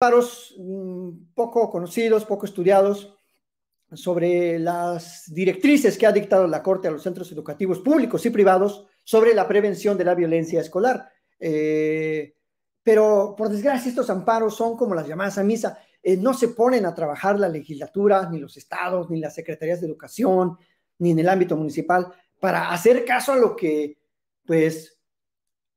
Amparos mm, poco conocidos, poco estudiados sobre las directrices que ha dictado la Corte a los centros educativos públicos y privados sobre la prevención de la violencia escolar. Eh, pero, por desgracia, estos amparos son como las llamadas a misa. Eh, no se ponen a trabajar la legislatura, ni los estados, ni las secretarías de educación, ni en el ámbito municipal, para hacer caso a lo que, pues,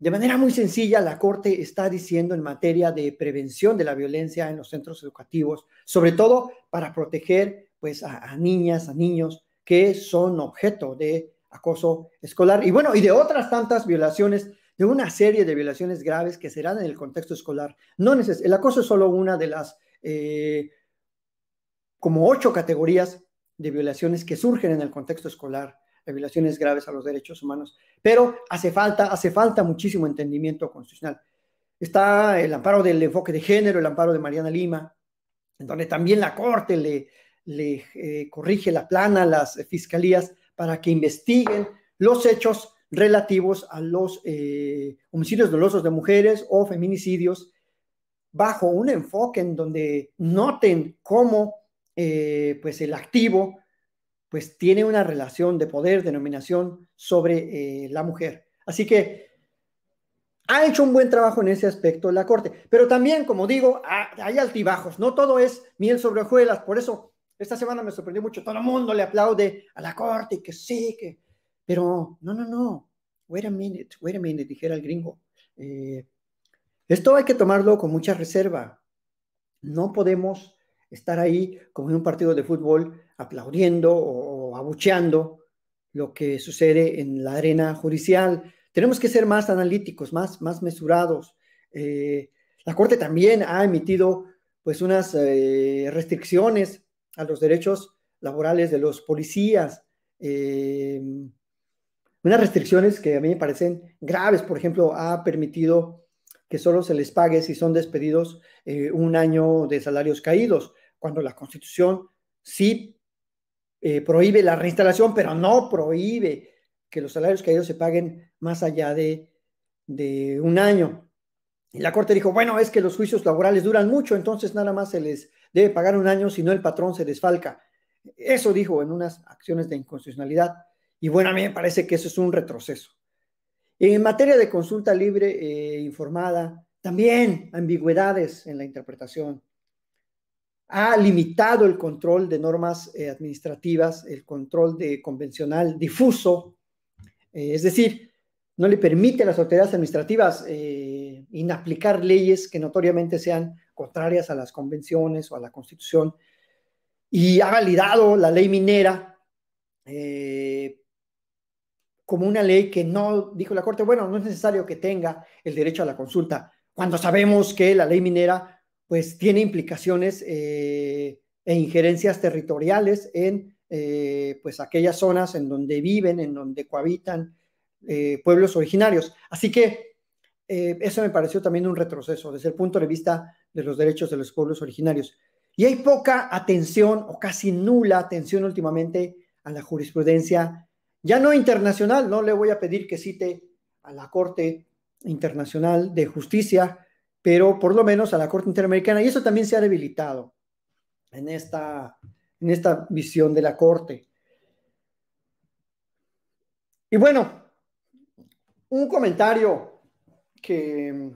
de manera muy sencilla, la Corte está diciendo en materia de prevención de la violencia en los centros educativos, sobre todo para proteger pues, a, niñas, a niños que son objeto de acoso escolar y bueno, y de otras tantas violaciones, de una serie de violaciones graves que serán en el contexto escolar. No el acoso es solo una de las eh, como ocho categorías de violaciones que surgen en el contexto escolar violaciones graves a los derechos humanos. Pero hace falta, hace falta muchísimo entendimiento constitucional. Está el amparo del enfoque de género, el amparo de Mariana Lima, en donde también la Corte le, eh, corrige la plana a las fiscalías para que investiguen los hechos relativos a los eh, homicidios dolosos de mujeres o feminicidios bajo un enfoque en donde noten cómo eh, pues el activo pues tiene una relación de poder, denominación sobre eh, la mujer. Así que ha hecho un buen trabajo en ese aspecto la Corte. Pero también, como digo, hay altibajos, no todo es miel sobre hojuelas. Por eso, esta semana me sorprendió mucho, todo el mundo le aplaude a la Corte y que sí, que... Pero no, no, no. Wait a minute, wait a minute, dijera el gringo. Eh, esto hay que tomarlo con mucha reserva. No podemos estar ahí como en un partido de fútbol aplaudiendo o abucheando lo que sucede en la arena judicial. Tenemos que ser más analíticos, más, más mesurados. Eh, la Corte también ha emitido pues unas eh, restricciones a los derechos laborales de los policías, eh, unas restricciones que a mí me parecen graves. Por ejemplo, ha permitido que solo se les pague si son despedidos un año de salarios caídos, cuando la Constitución sí eh, prohíbe la reinstalación, pero no prohíbe que los salarios caídos se paguen más allá de, un año. Y la Corte dijo, bueno, es que los juicios laborales duran mucho, entonces nada más se les debe pagar un año, si no el patrón se desfalca. Eso dijo en unas acciones de inconstitucionalidad. Y bueno, a mí me parece que eso es un retroceso. En materia de consulta libre e informada, también ambigüedades en la interpretación ha limitado el control de normas eh, administrativas, el control de convencional difuso, eh, es decir, no le permite a las autoridades administrativas eh, inaplicar leyes que notoriamente sean contrarias a las convenciones o a la constitución, y ha validado la ley minera como una ley que no, dijo la Corte, bueno, no es necesario que tenga el derecho a la consulta, cuando sabemos que la ley minera pues tiene implicaciones eh, e injerencias territoriales en eh, pues aquellas zonas en donde viven, en donde cohabitan eh, pueblos originarios. Así que eso me pareció también un retroceso desde el punto de vista de los derechos de los pueblos originarios. Y hay poca atención o casi nula atención últimamente a la jurisprudencia, ya no internacional, no le voy a pedir que cite a la Corte Internacional de Justicia, pero por lo menos a la Corte Interamericana, y eso también se ha debilitado en esta, en esta visión de la Corte. Y bueno, un comentario que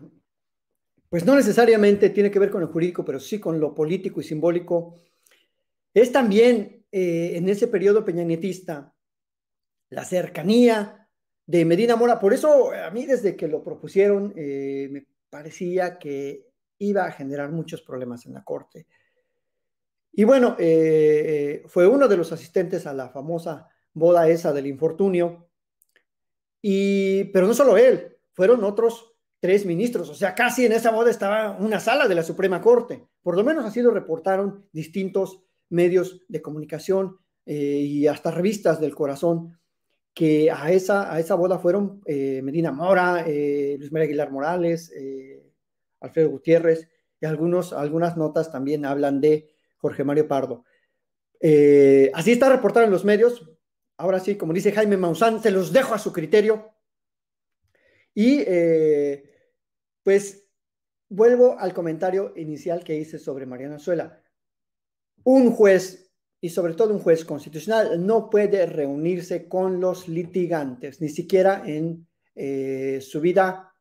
pues no necesariamente tiene que ver con lo jurídico, pero sí con lo político y simbólico, es también eh, en ese periodo peñanetista la cercanía de Medina Mora. Por eso a mí desde que lo propusieron eh, me parecía que iba a generar muchos problemas en la corte. Y bueno, eh, fue uno de los asistentes a la famosa boda esa del infortunio, y, pero no solo él, fueron otros tres ministros, o sea, casi en esa boda estaba una sala de la Suprema Corte, por lo menos así lo reportaron distintos medios de comunicación eh, y hasta revistas del corazón que a esa, a esa boda fueron eh, Medina Mora, eh, Luis María Aguilar Morales, eh, Alfredo Gutiérrez, y algunos, algunas notas también hablan de Jorge Mario Pardo. así está reportado en los medios. Ahora sí, como dice Jaime Maussan, se los dejo a su criterio. Y pues vuelvo al comentario inicial que hice sobre Mariana Suela. Un juez y sobre todo un juez constitucional no puede reunirse con los litigantes, ni siquiera en eh, su vida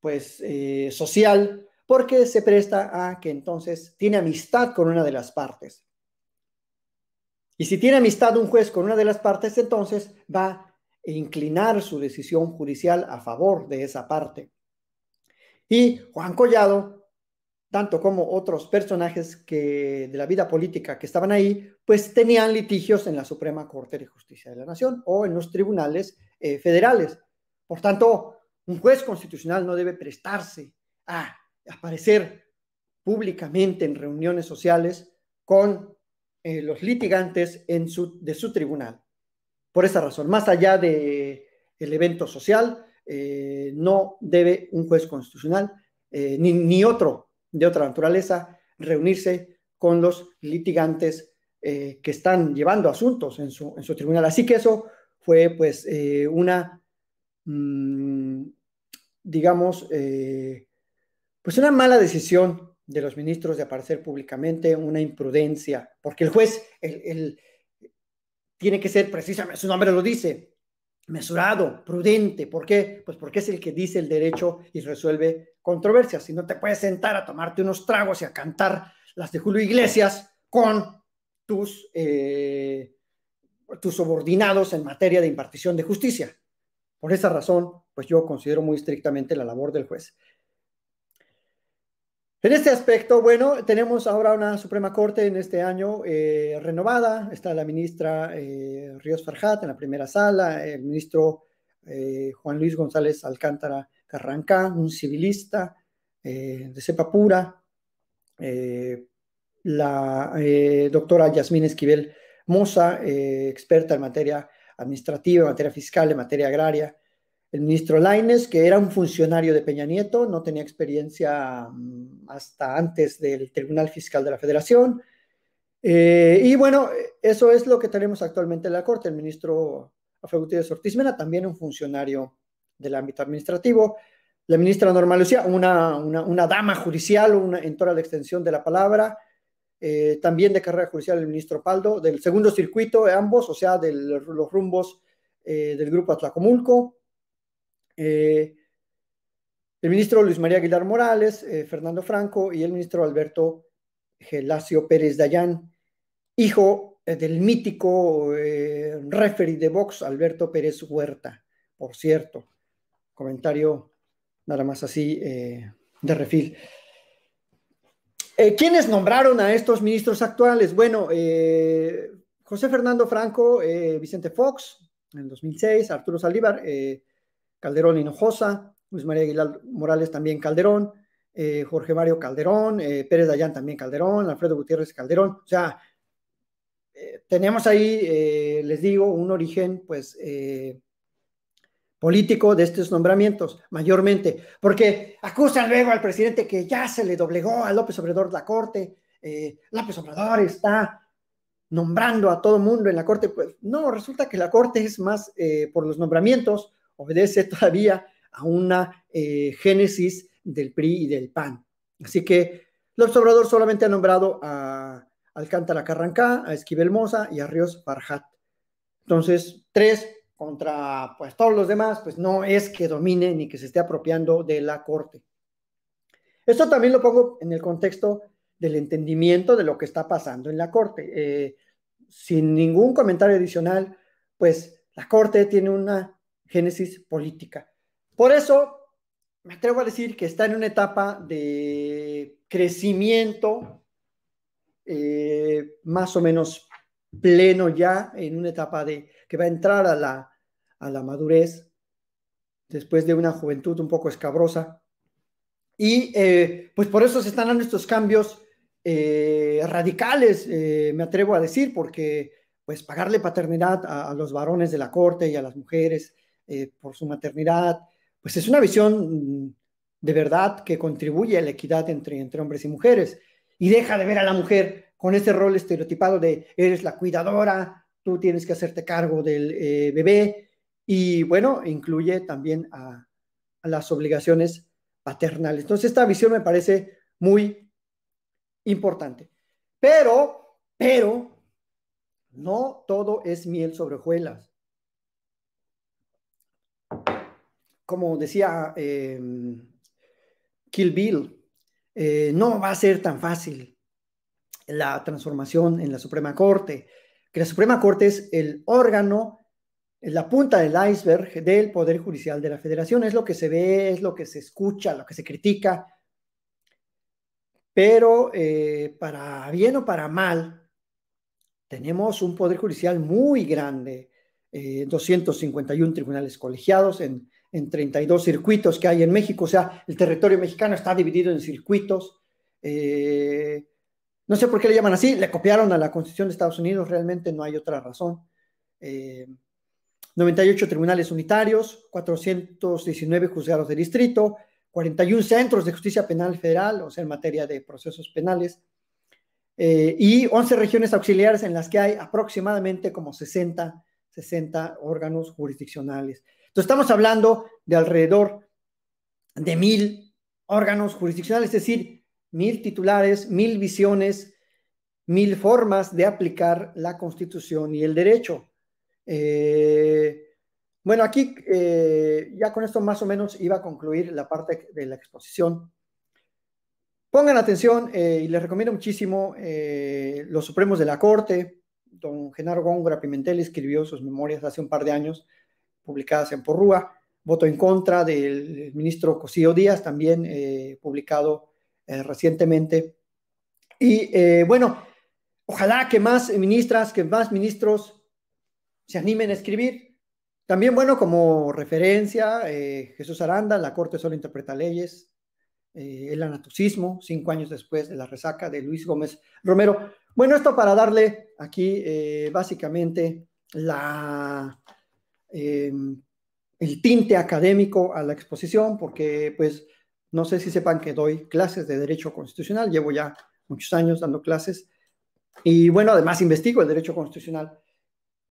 pues, eh, social, porque se presta a que entonces tiene amistad con una de las partes. Y si tiene amistad un juez con una de las partes, entonces va a inclinar su decisión judicial a favor de esa parte. Y Juan Collado tanto como otros personajes que, de la vida política que estaban ahí, pues tenían litigios en la Suprema Corte de Justicia de la Nación o en los tribunales eh, federales. Por tanto, un juez constitucional no debe prestarse a aparecer públicamente en reuniones sociales con eh, los litigantes en su, de su tribunal. Por esa razón, más allá del evento social, eh, no debe un juez constitucional ni, ni otro de otra naturaleza, reunirse con los litigantes eh, que están llevando asuntos en su, tribunal. Así que eso fue pues eh, una, mm, digamos, eh, pues una mala decisión de los ministros de aparecer públicamente, una imprudencia, porque el juez tiene que ser precisamente, su nombre lo dice, mesurado, prudente. ¿Por qué? Pues porque es el que dice el derecho y resuelve controversias. Si no te puedes sentar a tomarte unos tragos y a cantar las de Julio Iglesias con tus, eh, tus subordinados en materia de impartición de justicia. Por esa razón, pues yo considero muy estrictamente la labor del juez. En este aspecto, bueno, tenemos ahora una Suprema Corte en este año eh, renovada. Está la ministra eh, Ríos Farjat en la primera sala, el ministro eh, Juan Luis González Alcántara Carrancá, un civilista de cepa pura, la doctora Yasmín Esquivel Moza, experta en materia administrativa, en materia fiscal, en materia agraria, el ministro Laines, que era un funcionario de Peña Nieto, no tenía experiencia mm, hasta antes del Tribunal Fiscal de la Federación. Eh, y bueno, eso es lo que tenemos actualmente en la Corte. El ministro Rafael de Sortismena, también un funcionario del ámbito administrativo. La ministra Norma Lucía, una, una, dama judicial, una, en toda la extensión de la palabra. Eh, también de carrera judicial el ministro Paldo, del segundo circuito, de ambos, o sea, de los rumbos eh, del grupo Atlacomulco eh, el ministro Luis María Aguilar Morales, eh, Fernando Franco y el ministro Alberto Gelacio Pérez Dayán, hijo eh, del mítico referee de box Alberto Pérez Huerta, por cierto. Comentario nada más así de refil. ¿Quiénes nombraron a estos ministros actuales? Bueno, José Fernando Franco, Vicente Fox, en 2006, Arturo Saldívar, Calderón Hinojosa, Luis María Aguilar Morales también Calderón, eh, Jorge Mario Calderón, eh, Pérez Dayán también Calderón, Alfredo Gutiérrez Calderón. O sea, eh, tenemos ahí, les digo, un origen, pues, político de estos nombramientos, mayormente, porque acusan luego al presidente que ya se le doblegó a López Obrador la corte, López Obrador está nombrando a todo mundo en la corte, pues no, resulta que la corte es más por los nombramientos, obedece todavía a una eh, génesis del PRI y del PAN. Así que López Obrador solamente ha nombrado a Alcántara Carrancá, a Esquivel Moza y a Ríos barjat Entonces, tres contra pues, todos los demás, pues no es que domine ni que se esté apropiando de la corte. Esto también lo pongo en el contexto del entendimiento de lo que está pasando en la corte. Eh, sin ningún comentario adicional, pues la corte tiene una génesis política. Por eso me atrevo a decir que está en una etapa de crecimiento eh, más o menos pleno ya, en una etapa de que va a entrar a la, madurez después de una juventud un poco escabrosa. Y eh, pues por eso se están dando estos cambios eh, radicales, me atrevo a decir, porque pues pagarle paternidad a los varones de la corte y a las mujeres eh, por su maternidad, pues es una visión mm, de verdad que contribuye a la equidad entre, hombres y mujeres y deja de ver a la mujer con ese rol estereotipado de eres la cuidadora, tú tienes que hacerte cargo del eh, bebé y bueno, incluye también a, a las obligaciones paternales. Entonces esta visión me parece muy importante. Pero, pero, no todo es miel sobre hojuelas. como decía eh, Kill Bill, eh, no va a ser tan fácil la transformación en la Suprema Corte, que la Suprema Corte es el órgano, la punta del iceberg del Poder Judicial de la Federación, es lo que se ve, es lo que se escucha, lo que se critica, pero eh, para bien o para mal, tenemos un Poder Judicial muy grande, 251 tribunales colegiados en en 32 circuitos que hay en México, o sea, el territorio mexicano está dividido en circuitos. Eh, no sé por qué le llaman así, le copiaron a la Constitución de Estados Unidos, realmente no hay otra razón. 98 eh, tribunales unitarios, 419 juzgados de distrito, 41 centros de justicia penal federal, o sea, en materia de procesos penales, eh, y 11 regiones auxiliares en las que hay aproximadamente como 60, 60 órganos jurisdiccionales. Entonces, estamos hablando de alrededor de mil órganos jurisdiccionales, es decir, mil titulares, mil visiones, mil formas de aplicar la constitución y el derecho. Eh, bueno, aquí eh, ya con esto más o menos iba a concluir la parte de la exposición. Pongan atención eh, y les recomiendo muchísimo Los Supremos de la Corte. Don Genaro Góngora Pimentel escribió sus memorias hace un par de años publicadas en Porrúa, voto en contra del ministro Cosío Díaz, también eh, publicado eh, recientemente. Y eh, bueno, ojalá que más ministras, que más ministros se animen a escribir. También, bueno, como referencia, Jesús Aranda, la Corte solo interpreta leyes, el anatocismo, cinco años después de la resaca de Luis Gómez Romero. Bueno, esto para darle aquí básicamente la, eh, el tinte académico a la exposición, porque pues no sé si sepan que doy clases de derecho constitucional, llevo ya muchos años dando clases y bueno, además investigo el derecho constitucional.